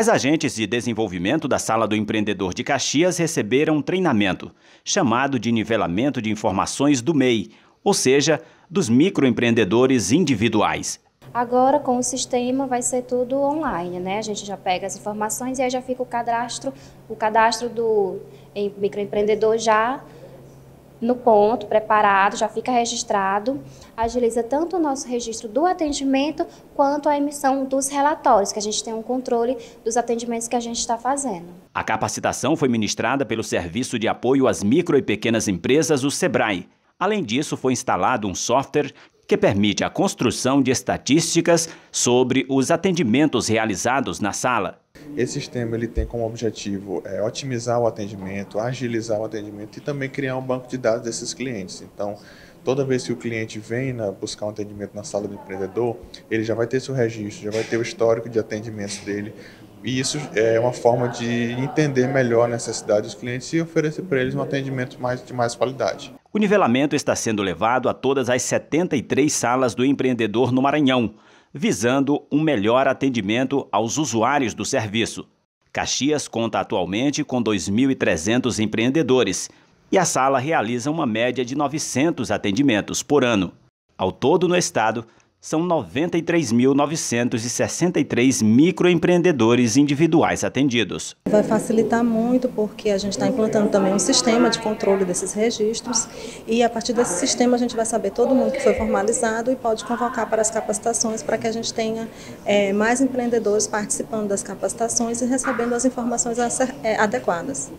As agentes de desenvolvimento da Sala do Empreendedor de Caxias receberam um treinamento, chamado de nivelamento de informações do MEI, ou seja, dos microempreendedores individuais. Agora, com o sistema, vai ser tudo online, né? A gente já pega as informações e aí já fica o cadastro, o cadastro do microempreendedor já no ponto, preparado, já fica registrado, agiliza tanto o nosso registro do atendimento quanto a emissão dos relatórios, que a gente tem um controle dos atendimentos que a gente está fazendo. A capacitação foi ministrada pelo Serviço de Apoio às Micro e Pequenas Empresas, o SEBRAE. Além disso, foi instalado um software que permite a construção de estatísticas sobre os atendimentos realizados na sala. Esse sistema ele tem como objetivo é, otimizar o atendimento, agilizar o atendimento e também criar um banco de dados desses clientes. Então, toda vez que o cliente vem na, buscar um atendimento na sala do empreendedor, ele já vai ter seu registro, já vai ter o histórico de atendimentos dele. E isso é, é uma forma de entender melhor a necessidade dos clientes e oferecer para eles um atendimento mais, de mais qualidade. O nivelamento está sendo levado a todas as 73 salas do empreendedor no Maranhão, visando um melhor atendimento aos usuários do serviço. Caxias conta atualmente com 2.300 empreendedores e a sala realiza uma média de 900 atendimentos por ano. Ao todo no estado, são 93.963 microempreendedores individuais atendidos. Vai facilitar muito porque a gente está implantando também um sistema de controle desses registros e a partir desse sistema a gente vai saber todo mundo que foi formalizado e pode convocar para as capacitações para que a gente tenha é, mais empreendedores participando das capacitações e recebendo as informações é, adequadas.